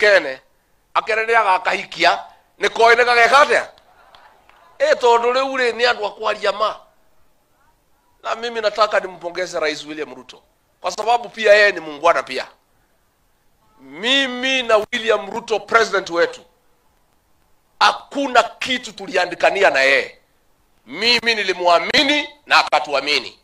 kene akene nä agakahikia ni koä nä gageka atä e tondå rä u rä nä andå akwaria ma na mimi nataka nimpongeze rais william ruto kwa sababu pia yeye ni muungwana pia mimi na william ruto president wetu hakuna kitu tuliandikania na yeye mimi nilimwamini na akatuamini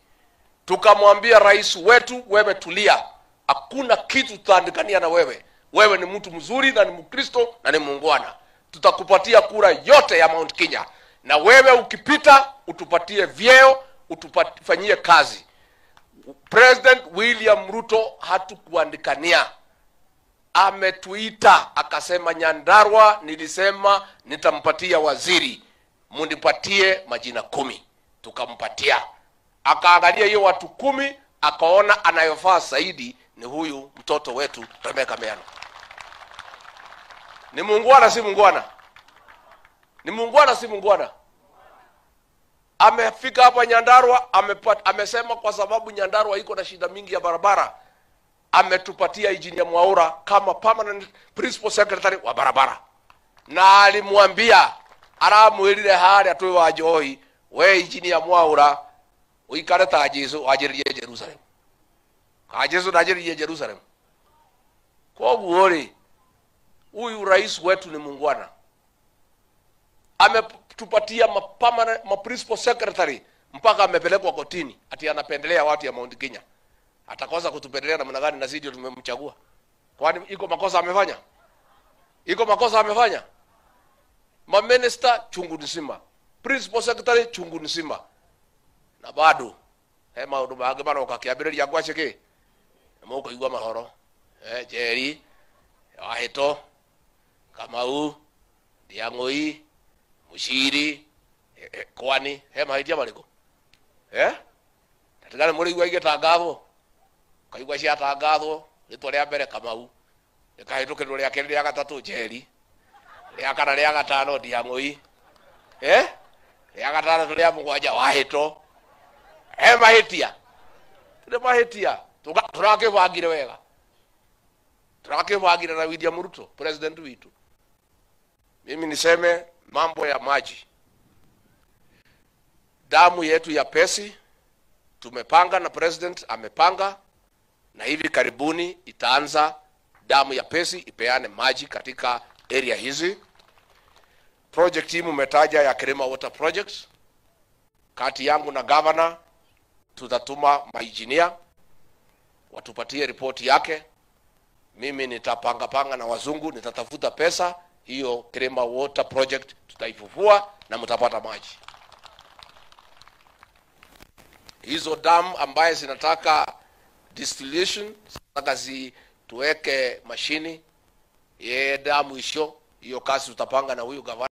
tukamwambia rais wetu wewe tulia hakuna kitu tutaandikania na wewe wewe ni mtu mzuri na ni mkristo na ni muungwana tutakupatia kura yote ya mount kenya na wewe ukipita utupatie vyeo utufanyie kazi president william ruto hatukuandikania ametuita akasema nyandarwa nilisema nitampatia waziri munipatie majina kumi tukampatia akaangalia hiyo watu kumi akaona anayofaa zaidi ni huyu mtoto wetu rebeka meano ni muungwana si muungwana ni muungwana si muungwana amefika hapa nyandarwa amepat, amesema kwa sababu nyandarwa iko na shida mingi ya barabara ametupatia injinia mwaura kama permanent principal secretary wa barabara na alimwambia aramwirire haria twi wa njohi we injinia mwaura uikare ta jesu wajiririe jerusalemu ka jesu najiririe jerusalemu koguo ri huyu rais wetu ni mungwana ametupatia ma secretary mpaka amepelekwa kotini ati anapendelea watu ya Mount Kenya atakosa kutupendelea namna gani na sidio tumemchagua kwani iko makosa amefanya iko makosa amefanya maminista chungu nzima principal secretary chungu nzima na bado he maundu mangi maroka kiambiriria ngwaciki mukuigua mahoro jeri wahito kamau ndiangui muciri eh, eh, kwani he mahĩtia marĩkũ eh tatigana mũrĩigua igĩtangathwo kaigua ciatangathwo rĩtwa rĩa mbere kamau rĩkahĩtũkĩrwo rĩa kerĩ rĩa gatatũ njeri rĩa kana rĩa gatano ndiang'ũi eh rĩa gatandatũ rĩa mũgwanja wahĩto he mahĩtia nĩ mahĩtia tũrakĩbangire wega tũrakĩbangire na William muruto president witũ mimi niseme mambo ya maji, damu yetu ya Pesi tumepanga na president amepanga, na hivi karibuni itaanza damu ya Pesi ipeane maji katika area hizi. Project team umetaja ya Kirima Water Project, kati yangu na governor tutatuma maijinia watupatie ripoti yake. Mimi nitapangapanga na wazungu, nitatafuta pesa hiyo Kirema Water Project tutaifufua na mtapata maji. Hizo damu ambaye zinataka distillation, zinataka zi tuweke mashini ye damu isho, hiyo kazi tutapanga na huyu gavana.